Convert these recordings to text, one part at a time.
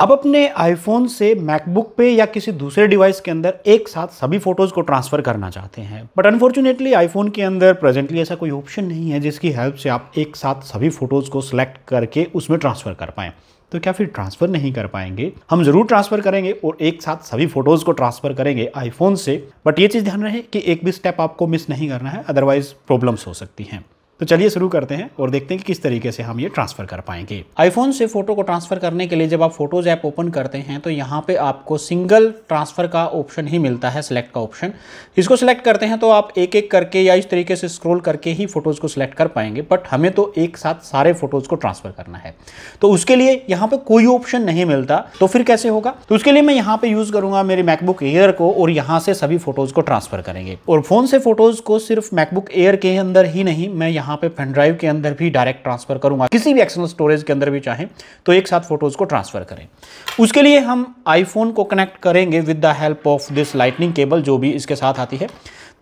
अब अपने आईफोन से मैकबुक पे या किसी दूसरे डिवाइस के अंदर एक साथ सभी फ़ोटोज़ को ट्रांसफ़र करना चाहते हैं बट अनफॉर्चुनेटली आईफोन के अंदर प्रेजेंटली ऐसा कोई ऑप्शन नहीं है जिसकी हेल्प से आप एक साथ सभी फ़ोटोज़ को सिलेक्ट करके उसमें ट्रांसफ़र कर पाएँ तो क्या फिर ट्रांसफ़र नहीं कर पाएंगे हम ज़रूर ट्रांसफ़र करेंगे और एक साथ सभी फ़ोटोज़ को ट्रांसफ़र करेंगे आईफोन से बट ये चीज़ ध्यान रहे कि एक भी स्टेप आपको मिस नहीं करना है अदरवाइज़ प्रॉब्लम्स हो सकती हैं तो चलिए शुरू करते हैं और देखते हैं कि किस तरीके से हम ये ट्रांसफ़र कर पाएंगे आईफोन से फ़ोटो को ट्रांसफ़र करने के लिए जब आप फोटोज़ ऐप ओपन करते हैं तो यहाँ पे आपको सिंगल ट्रांसफ़र का ऑप्शन ही मिलता है सिलेक्ट का ऑप्शन इसको सिलेक्ट करते हैं तो आप एक एक करके या इस तरीके से स्क्रोल करके ही फ़ोटोज़ को सिलेक्ट कर पाएंगे बट हमें तो एक साथ सारे फ़ोटोज़ को ट्रांसफ़र करना है तो उसके लिए यहाँ पे कोई ऑप्शन नहीं मिलता तो फिर कैसे होगा तो उसके लिए मैं यहाँ पे यूज़ करूंगा मेरे मैकबुक एयर को और यहाँ से सभी फ़ोटोज़ को ट्रांसफ़र करेंगे और फ़ोन से फ़ोटोज़ को सिर्फ मैकबुक एयर के अंदर ही नहीं मैं यहाँ यहाँ पे पेन ड्राइव के अंदर भी डायरेक्ट ट्रांसफ़र करूँगा किसी भी एक्सटर्नल स्टोरेज के अंदर भी चाहें तो एक साथ फ़ोटोज़ को ट्रांसफ़र करें उसके लिए हम आईफोन को कनेक्ट करेंगे with the help of this lightning cable जो भी इसके साथ आती है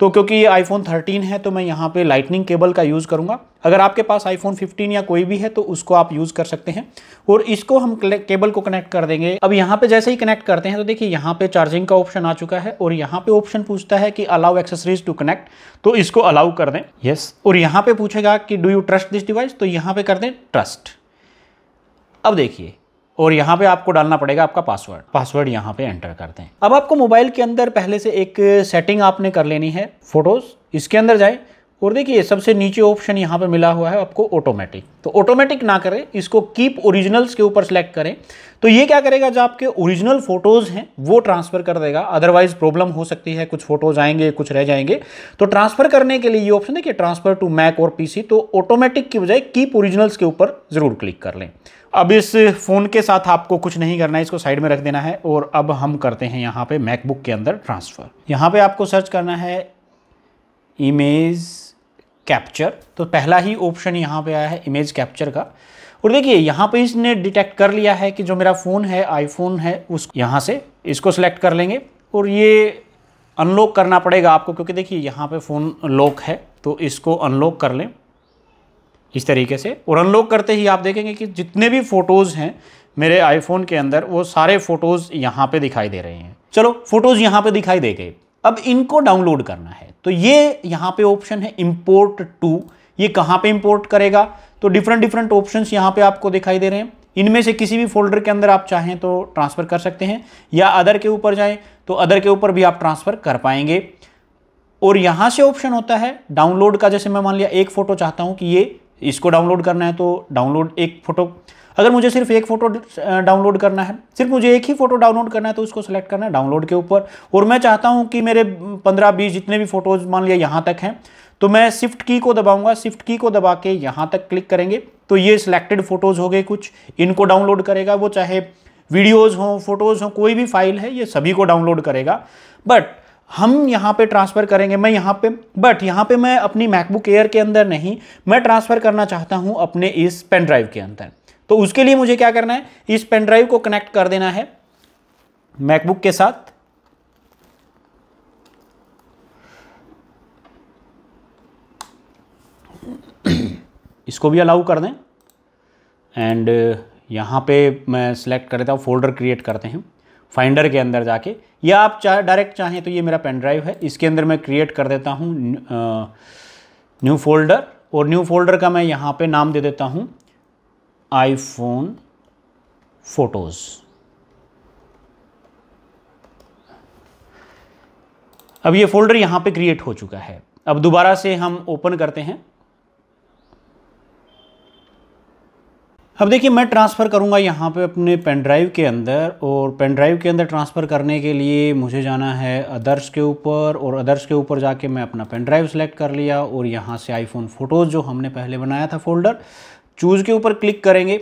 तो क्योंकि ये आईफोन 13 है तो मैं यहाँ पे लाइटनिंग केबल का यूज़ करूँगा अगर आपके पास आईफोन 15 या कोई भी है तो उसको आप यूज़ कर सकते हैं और इसको हम केबल को कनेक्ट कर देंगे अब यहाँ पे जैसे ही कनेक्ट करते हैं तो देखिए यहाँ पे चार्जिंग का ऑप्शन आ चुका है और यहाँ पे ऑप्शन पूछता है कि अलाउ एक्सेसरीज टू कनेक्ट तो इसको अलाउ कर दें यस yes. और यहाँ पर पूछेगा कि do you trust this device तो यहाँ पर कर दें ट्रस्ट अब देखिए और यहाँ पे आपको डालना पड़ेगा आपका पासवर्ड पासवर्ड यहाँ पे एंटर करते हैं अब आपको मोबाइल के अंदर पहले से एक सेटिंग आपने कर लेनी है फोटोज़ इसके अंदर जाए और देखिए सबसे नीचे ऑप्शन यहाँ पे मिला हुआ है आपको ऑटोमेटिक तो ऑटोमेटिक ना करें इसको कीप ओरिजिनल्स के ऊपर सेलेक्ट करें तो ये क्या करेगा जो आपके ओरिजिनल फोटोज़ हैं वो ट्रांसफ़र कर देगा अदरवाइज प्रॉब्लम हो सकती है कुछ फोटोज़ आएंगे कुछ रह जाएंगे तो ट्रांसफ़र करने के लिए ये ऑप्शन है कि ट्रांसफ़र टू मैक और पी तो ऑटोमेटिक की बजाय कीप ओरिजिनल्स के ऊपर ज़रूर क्लिक कर लें अब इस फ़ोन के साथ आपको कुछ नहीं करना है इसको साइड में रख देना है और अब हम करते हैं यहाँ पे मैकबुक के अंदर ट्रांसफ़र यहाँ पे आपको सर्च करना है इमेज़ कैप्चर तो पहला ही ऑप्शन यहाँ पे आया है इमेज कैप्चर का और देखिए यहाँ पे इसने डिटेक्ट कर लिया है कि जो मेरा फ़ोन है आईफोन है उस यहाँ से इसको सिलेक्ट कर लेंगे और ये अनलॉक करना पड़ेगा आपको क्योंकि देखिए यहाँ पे फ़ोन लॉक है तो इसको अनलॉक कर लें इस तरीके से और अनलॉक करते ही आप देखेंगे कि जितने भी फ़ोटोज़ हैं मेरे आईफोन के अंदर वो सारे फ़ोटोज़ यहाँ पर दिखाई दे रहे हैं चलो फ़ोटोज़ यहाँ पर दिखाई दे गए अब इनको डाउनलोड करना है तो ये यहां पे ऑप्शन है इंपोर्ट टू ये कहां पे इंपोर्ट करेगा तो डिफरेंट डिफरेंट ऑप्शन यहां पे आपको दिखाई दे रहे हैं इनमें से किसी भी फोल्डर के अंदर आप चाहें तो ट्रांसफ़र कर सकते हैं या अदर के ऊपर जाएं तो अदर के ऊपर भी आप ट्रांसफ़र कर पाएंगे और यहां से ऑप्शन होता है डाउनलोड का जैसे मैं मान लिया एक फ़ोटो चाहता हूं कि ये इसको डाउनलोड करना है तो डाउनलोड एक फ़ोटो अगर मुझे सिर्फ एक फोटो डाउनलोड करना है सिर्फ मुझे एक ही फोटो डाउनलोड करना है तो उसको सेलेक्ट करना है डाउनलोड के ऊपर और मैं चाहता हूँ कि मेरे पंद्रह बीस जितने भी फोटोज मान लिया यहाँ तक हैं तो मैं शिफ्ट की को दबाऊंगा शिफ्ट की को दबा के यहाँ तक क्लिक करेंगे तो ये सिलेक्टेड फोटोज़ हो गए कुछ इनको डाउनलोड करेगा वो चाहे वीडियोज़ हों फोटोज़ हों कोई भी फाइल है ये सभी को डाउनलोड करेगा बट हम यहाँ पे ट्रांसफ़र करेंगे मैं यहाँ पे बट यहाँ पे मैं अपनी मैकबुक एयर के अंदर नहीं मैं ट्रांसफ़र करना चाहता हूँ अपने इस पेन ड्राइव के अंदर तो उसके लिए मुझे क्या करना है इस पेन ड्राइव को कनेक्ट कर देना है मैकबुक के साथ इसको भी अलाउ कर दें एंड uh, यहाँ पे मैं सिलेक्ट कर देता हूँ फोल्डर क्रिएट करते हैं फाइंडर के अंदर जाके या आप चाहे डायरेक्ट चाहें तो ये मेरा पेन ड्राइव है इसके अंदर मैं क्रिएट कर देता हूँ न्यू uh, फोल्डर और न्यू फोल्डर का मैं यहाँ पे नाम दे देता हूँ आईफोन फोटोज़ अब ये फोल्डर यहां पे क्रिएट हो चुका है अब दोबारा से हम ओपन करते हैं अब देखिए मैं ट्रांसफ़र करूंगा यहाँ पे अपने पेन ड्राइव के अंदर और पेन ड्राइव के अंदर ट्रांसफ़र करने के लिए मुझे जाना है अदर्स के ऊपर और अदर्स के ऊपर जाके मैं अपना पेन ड्राइव सेलेक्ट कर लिया और यहाँ से आईफोन फ़ोटोज़ जो हमने पहले बनाया था फोल्डर चूज़ के ऊपर क्लिक करेंगे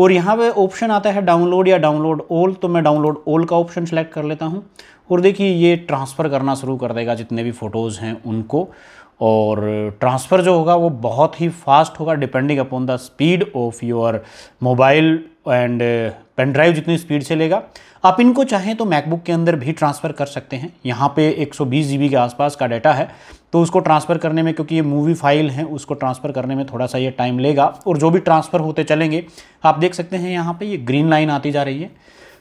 और यहाँ पे ऑप्शन आता है डाउनलोड या डाउनलोड ऑल तो मैं डाउनलोड ऑल का ऑप्शन सेलेक्ट कर लेता हूँ और देखिए ये ट्रांसफ़र करना शुरू कर देगा जितने भी फ़ोटोज़ हैं उनको और ट्रांसफ़र जो होगा वो बहुत ही फास्ट होगा depending upon the speed of your mobile and pen drive जितनी स्पीड से लेगा आप इनको चाहें तो मैकबुक के अंदर भी ट्रांसफ़र कर सकते हैं यहाँ पे 120 जीबी के आसपास का डाटा है तो उसको ट्रांसफ़र करने में क्योंकि ये मूवी फाइल हैं उसको ट्रांसफ़र करने में थोड़ा सा ये टाइम लेगा और जो भी ट्रांसफ़र होते चलेंगे आप देख सकते हैं यहाँ पर ये ग्रीन लाइन आती जा रही है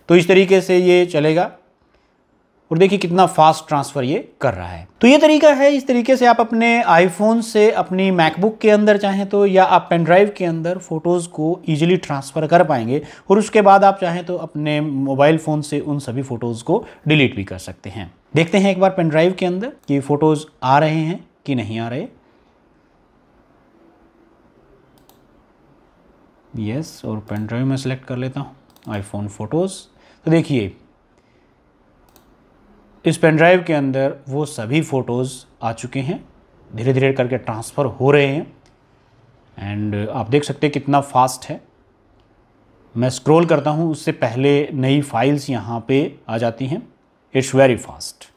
तो इस तरीके से ये चलेगा और देखिए कितना फास्ट ट्रांसफर ये कर रहा है तो ये तरीका है इस तरीके से आप अपने आईफोन से अपनी मैकबुक के अंदर चाहें तो या आप पेन ड्राइव के अंदर फोटोज़ को ईजिली ट्रांसफ़र कर पाएंगे और उसके बाद आप चाहें तो अपने मोबाइल फ़ोन से उन सभी फ़ोटोज़ को डिलीट भी कर सकते हैं देखते हैं एक बार पेन ड्राइव के अंदर कि फ़ोटोज़ आ रहे हैं कि नहीं आ रहे यस yes, और पेन ड्राइव में सेलेक्ट कर लेता हूँ आईफोन फ़ोटोज़ तो देखिए इस पेन ड्राइव के अंदर वो सभी फ़ोटोज़ आ चुके हैं धीरे धीरे करके ट्रांसफ़र हो रहे हैं एंड uh, आप देख सकते हैं कितना फास्ट है मैं स्क्रॉल करता हूँ उससे पहले नई फाइल्स यहाँ पे आ जाती हैं इट्स वेरी फास्ट